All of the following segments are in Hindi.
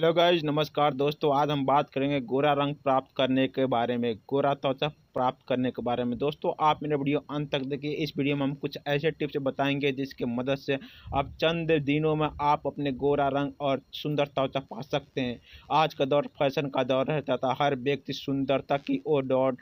हेलो गाइज नमस्कार दोस्तों आज हम बात करेंगे गोरा रंग प्राप्त करने के बारे में गोरा त्वचा तो अच्छा प्राप्त करने के बारे में दोस्तों आप मेरा वीडियो अंत तक देखिए इस वीडियो में हम कुछ ऐसे टिप्स बताएंगे जिसके मदद से आप चंद दिनों में आप अपने गोरा रंग और सुंदरता त्वचा पा सकते हैं आज का दौर फैशन का दौर रहता था हर व्यक्ति सुंदरता की ओर दौड़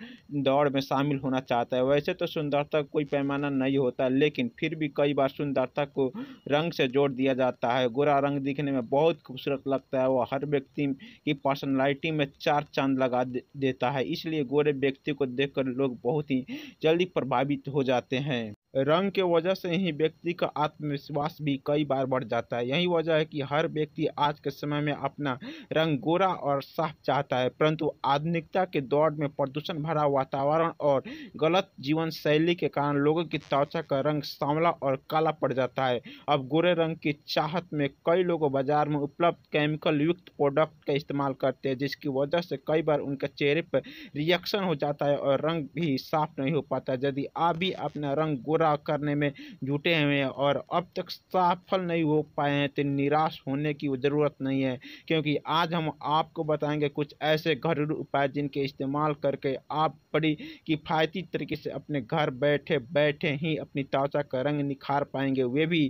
दौड़ में शामिल होना चाहता है वैसे तो सुंदरता कोई पैमाना नहीं होता लेकिन फिर भी कई बार सुंदरता को रंग से जोड़ दिया जाता है गोरा रंग दिखने में बहुत खूबसूरत लगता है वह हर व्यक्ति की पर्सनैलिटी में चार चांद लगा देता है इसलिए गोरे व्यक्ति को देखकर लोग बहुत ही जल्दी प्रभावित हो जाते हैं रंग के वजह से ही व्यक्ति का आत्मविश्वास भी कई बार बढ़ जाता है यही वजह है कि हर व्यक्ति आज के समय में अपना रंग गोरा और साफ चाहता है परंतु आधुनिकता के दौर में प्रदूषण भरा वातावरण और गलत जीवन शैली के कारण लोगों की त्वचा का रंग सांवला और काला पड़ जाता है अब गोरे रंग की चाहत में कई लोग बाजार में उपलब्ध केमिकल युक्त प्रोडक्ट का इस्तेमाल करते हैं जिसकी वजह से कई बार उनके चेहरे पर रिएक्शन हो जाता है और रंग भी साफ नहीं हो पाता यदि आप भी अपना रंग गोरा पूरा करने में जुटे हुए हैं और अब तक सफल नहीं हो पाए हैं तो निराश होने की ज़रूरत नहीं है क्योंकि आज हम आपको बताएंगे कुछ ऐसे घरेलू उपाय जिनके इस्तेमाल करके आप बड़ी किफ़ायती तरीके से अपने घर बैठे बैठे ही अपनी त्वचा का रंग निखार पाएंगे वे भी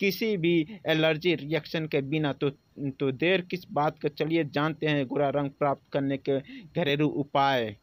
किसी भी एलर्जी रिएक्शन के बिना तो तो देर किस बात का चलिए जानते हैं गोरा रंग प्राप्त करने के घरेलू उपाय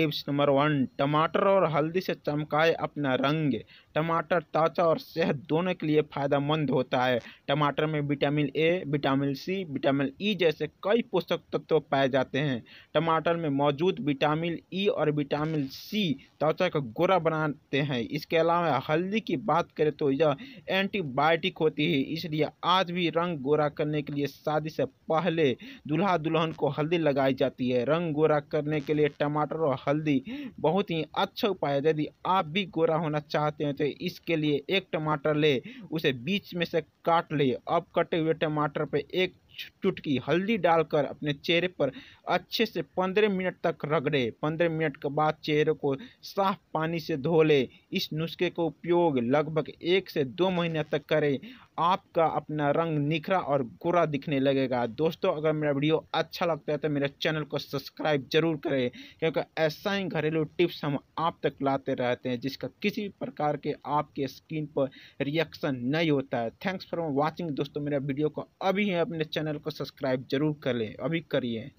टिप्स नंबर वन टमाटर और हल्दी से चमकाए अपना रंग टमाटर त्वचा और सेहत दोनों के लिए फायदेमंद होता है टमाटर में vitamin A vitamin C vitamin E e जैसे कई पोषक तत्व पाए जाते हैं टमाटर में मौजूद विटामिन ई e और विटामिन सी त्वचा का गोरा बनाते हैं इसके अलावा हल्दी की बात करें तो यह एंटीबायोटिक होती है इसलिए आज भी रंग गोरा करने के लिए शादी से पहले दुल्हा दुल्हन को हल्दी लगाई जाती है रंग गोरा करने के लिए टमाटर और हल्दी बहुत ही अच्छा उपाय है यदि आप भी गोरा होना चाहते हैं तो इसके लिए एक टमाटर ले उसे बीच में से काट ले अब कटे हुए टमाटर पर एक चुटकी हल्दी डालकर अपने चेहरे पर अच्छे से पंद्रह मिनट तक रगड़े पंद्रह मिनट के बाद चेहरे को साफ पानी से धो ले इस नुस्खे का उपयोग लगभग एक से दो महीने तक करें आपका अपना रंग निखरा और गोरा दिखने लगेगा दोस्तों अगर मेरा वीडियो अच्छा लगता है तो मेरे चैनल को सब्सक्राइब जरूर करें क्योंकि ऐसा ही घरेलू टिप्स हम आप तक लाते रहते हैं जिसका किसी प्रकार के आपके स्किन पर रिएक्शन नहीं होता है थैंक्स फॉर वॉचिंग दोस्तों मेरा वीडियो को अभी अपने चैनल को सब्सक्राइब जरूर कर लें अभी करिए